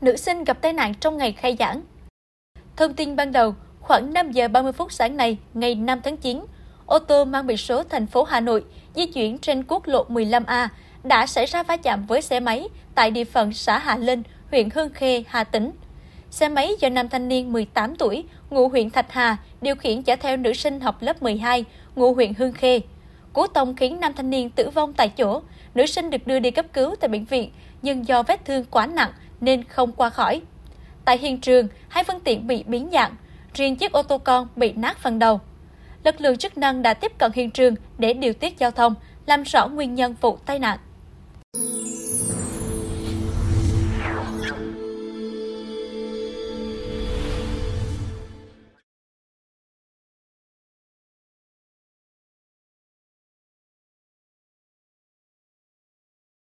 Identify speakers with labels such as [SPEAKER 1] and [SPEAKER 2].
[SPEAKER 1] nữ sinh gặp tai nạn trong ngày khai giảng. Thông tin ban đầu, khoảng 5 giờ 30 phút sáng nay, ngày 5 tháng 9, ô tô mang biển số thành phố Hà Nội di chuyển trên quốc lộ 15A đã xảy ra va chạm với xe máy tại địa phận xã Hà Linh, huyện Hương Khê, Hà Tĩnh. Xe máy do nam thanh niên 18 tuổi, ngụ huyện Thạch Hà, điều khiển chở theo nữ sinh học lớp 12, ngụ huyện Hương Khê. Cú tông khiến nam thanh niên tử vong tại chỗ, nữ sinh được đưa đi cấp cứu tại bệnh viện, nhưng do vết thương quá nặng nên không qua khỏi. Tại hiện trường, hai phương tiện bị biến dạng, riêng chiếc ô tô con bị nát phần đầu. Lực lượng chức năng đã tiếp cận hiện trường để điều tiết giao thông, làm rõ nguyên nhân vụ tai nạn.